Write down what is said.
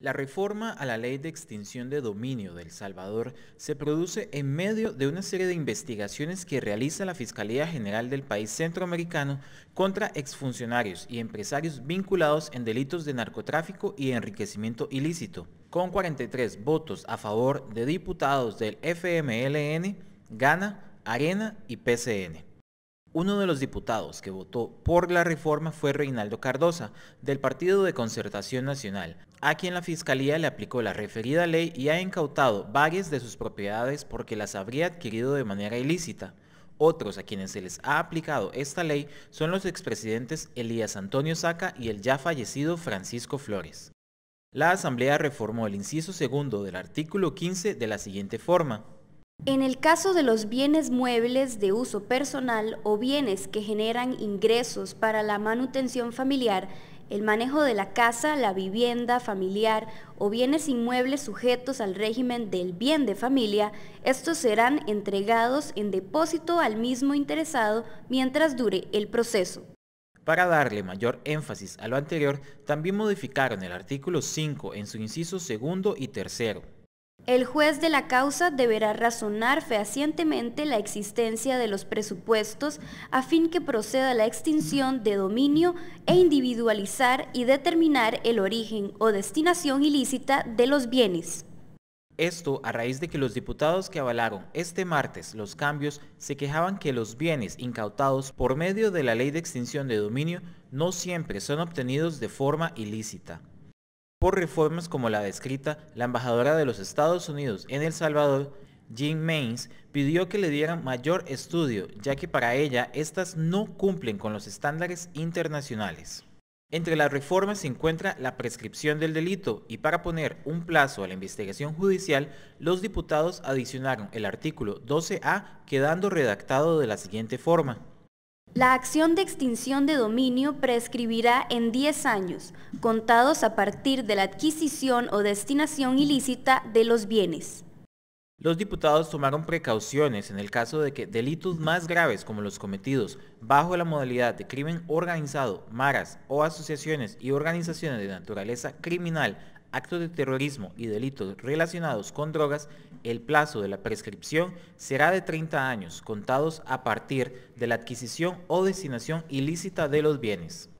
La reforma a la ley de extinción de dominio del Salvador se produce en medio de una serie de investigaciones que realiza la Fiscalía General del país centroamericano contra exfuncionarios y empresarios vinculados en delitos de narcotráfico y enriquecimiento ilícito. Con 43 votos a favor de diputados del FMLN, Gana, Arena y PCN. Uno de los diputados que votó por la reforma fue Reinaldo Cardosa, del Partido de Concertación Nacional, a quien la Fiscalía le aplicó la referida ley y ha incautado varias de sus propiedades porque las habría adquirido de manera ilícita. Otros a quienes se les ha aplicado esta ley son los expresidentes Elías Antonio Saca y el ya fallecido Francisco Flores. La Asamblea reformó el inciso segundo del artículo 15 de la siguiente forma. En el caso de los bienes muebles de uso personal o bienes que generan ingresos para la manutención familiar, el manejo de la casa, la vivienda familiar o bienes inmuebles sujetos al régimen del bien de familia, estos serán entregados en depósito al mismo interesado mientras dure el proceso. Para darle mayor énfasis a lo anterior, también modificaron el artículo 5 en su inciso segundo y tercero. El juez de la causa deberá razonar fehacientemente la existencia de los presupuestos a fin que proceda la extinción de dominio e individualizar y determinar el origen o destinación ilícita de los bienes. Esto a raíz de que los diputados que avalaron este martes los cambios se quejaban que los bienes incautados por medio de la ley de extinción de dominio no siempre son obtenidos de forma ilícita por reformas como la descrita, la embajadora de los Estados Unidos en El Salvador, Jean Mains, pidió que le dieran mayor estudio, ya que para ella estas no cumplen con los estándares internacionales. Entre las reformas se encuentra la prescripción del delito y para poner un plazo a la investigación judicial, los diputados adicionaron el artículo 12A quedando redactado de la siguiente forma. La acción de extinción de dominio prescribirá en 10 años, contados a partir de la adquisición o destinación ilícita de los bienes. Los diputados tomaron precauciones en el caso de que delitos más graves como los cometidos bajo la modalidad de crimen organizado, maras o asociaciones y organizaciones de naturaleza criminal actos de terrorismo y delitos relacionados con drogas, el plazo de la prescripción será de 30 años, contados a partir de la adquisición o destinación ilícita de los bienes.